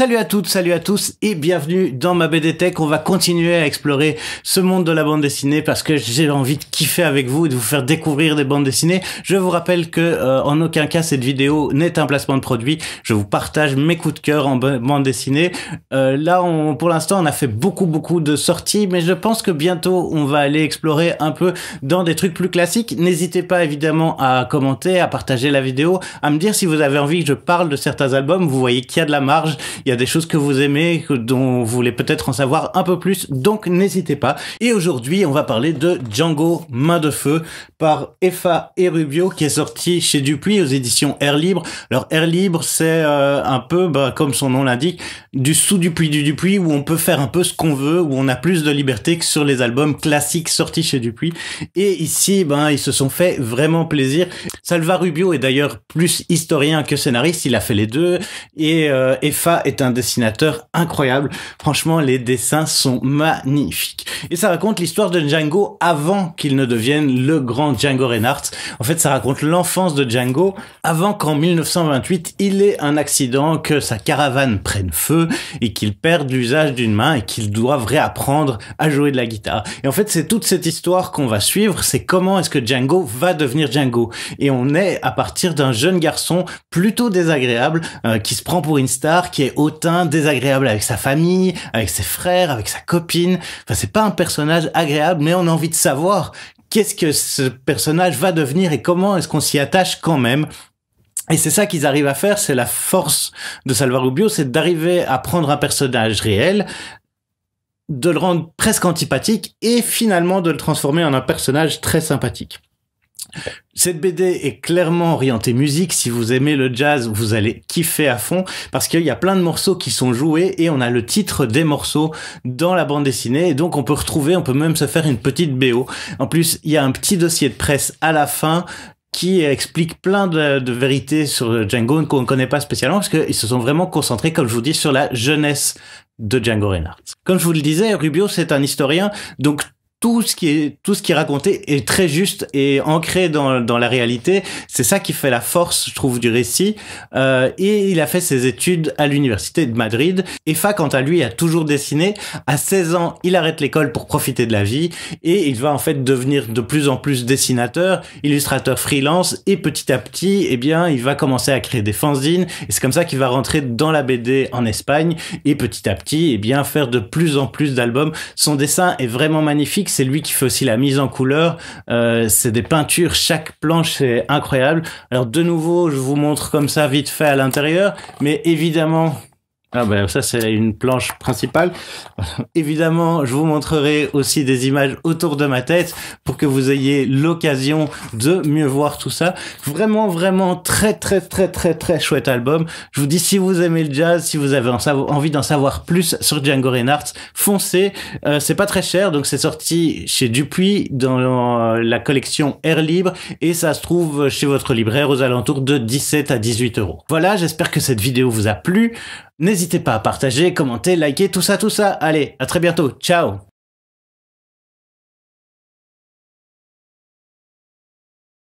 Salut à toutes, salut à tous et bienvenue dans ma BD Tech. On va continuer à explorer ce monde de la bande dessinée parce que j'ai envie de kiffer avec vous et de vous faire découvrir des bandes dessinées. Je vous rappelle que euh, en aucun cas cette vidéo n'est un placement de produit. Je vous partage mes coups de cœur en bande dessinée. Euh, là, on, pour l'instant, on a fait beaucoup beaucoup de sorties, mais je pense que bientôt on va aller explorer un peu dans des trucs plus classiques. N'hésitez pas évidemment à commenter, à partager la vidéo, à me dire si vous avez envie que je parle de certains albums. Vous voyez qu'il y a de la marge. Il y a des choses que vous aimez, dont vous voulez peut-être en savoir un peu plus, donc n'hésitez pas. Et aujourd'hui, on va parler de Django Main de Feu par Efa et Rubio, qui est sorti chez Dupuis aux éditions Air Libre. Alors Air Libre, c'est euh, un peu, bah, comme son nom l'indique, du sous Dupuis du Dupuis, où on peut faire un peu ce qu'on veut, où on a plus de liberté que sur les albums classiques sortis chez Dupuis. Et ici, ben, ils se sont fait vraiment plaisir. Salva Rubio est d'ailleurs plus historien que scénariste, il a fait les deux, et Efa euh, est un dessinateur incroyable. Franchement, les dessins sont magnifiques. Et ça raconte l'histoire de Django avant qu'il ne devienne le grand Django Reinhardt. En fait, ça raconte l'enfance de Django avant qu'en 1928, il ait un accident, que sa caravane prenne feu et qu'il perde l'usage d'une main et qu'il doive réapprendre à jouer de la guitare. Et en fait, c'est toute cette histoire qu'on va suivre, c'est comment est-ce que Django va devenir Django. Et on est à partir d'un jeune garçon plutôt désagréable euh, qui se prend pour une star, qui est au désagréable avec sa famille, avec ses frères, avec sa copine. Enfin, c'est pas un personnage agréable, mais on a envie de savoir qu'est-ce que ce personnage va devenir et comment est-ce qu'on s'y attache quand même. Et c'est ça qu'ils arrivent à faire, c'est la force de Salvar Rubio, c'est d'arriver à prendre un personnage réel, de le rendre presque antipathique et finalement de le transformer en un personnage très sympathique. Cette BD est clairement orientée musique. Si vous aimez le jazz, vous allez kiffer à fond parce qu'il y a plein de morceaux qui sont joués et on a le titre des morceaux dans la bande dessinée. Et donc, on peut retrouver, on peut même se faire une petite BO. En plus, il y a un petit dossier de presse à la fin qui explique plein de, vérités sur Django qu'on ne connaît pas spécialement parce qu'ils se sont vraiment concentrés, comme je vous dis, sur la jeunesse de Django Reinhardt. Comme je vous le disais, Rubio, c'est un historien, donc tout ce qui est tout ce qui est raconté est très juste et ancré dans, dans la réalité. C'est ça qui fait la force, je trouve, du récit. Euh, et il a fait ses études à l'université de Madrid. Efa, quant à lui, a toujours dessiné. À 16 ans, il arrête l'école pour profiter de la vie et il va en fait devenir de plus en plus dessinateur, illustrateur freelance et petit à petit, eh bien, il va commencer à créer des fanzines. Et c'est comme ça qu'il va rentrer dans la BD en Espagne et petit à petit, eh bien, faire de plus en plus d'albums. Son dessin est vraiment magnifique c'est lui qui fait aussi la mise en couleur. Euh, c'est des peintures, chaque planche c'est incroyable. Alors de nouveau, je vous montre comme ça vite fait à l'intérieur, mais évidemment ah ben ça c'est une planche principale. Évidemment, je vous montrerai aussi des images autour de ma tête pour que vous ayez l'occasion de mieux voir tout ça. Vraiment, vraiment très très très très très chouette album. Je vous dis si vous aimez le jazz, si vous avez envie d'en savoir plus sur Django Reinhardt, foncez. Euh, c'est pas très cher, donc c'est sorti chez Dupuis dans la collection Air Libre et ça se trouve chez votre libraire aux alentours de 17 à 18 euros. Voilà, j'espère que cette vidéo vous a plu. N'hésitez pas à partager, commenter, liker, tout ça, tout ça. Allez, à très bientôt. Ciao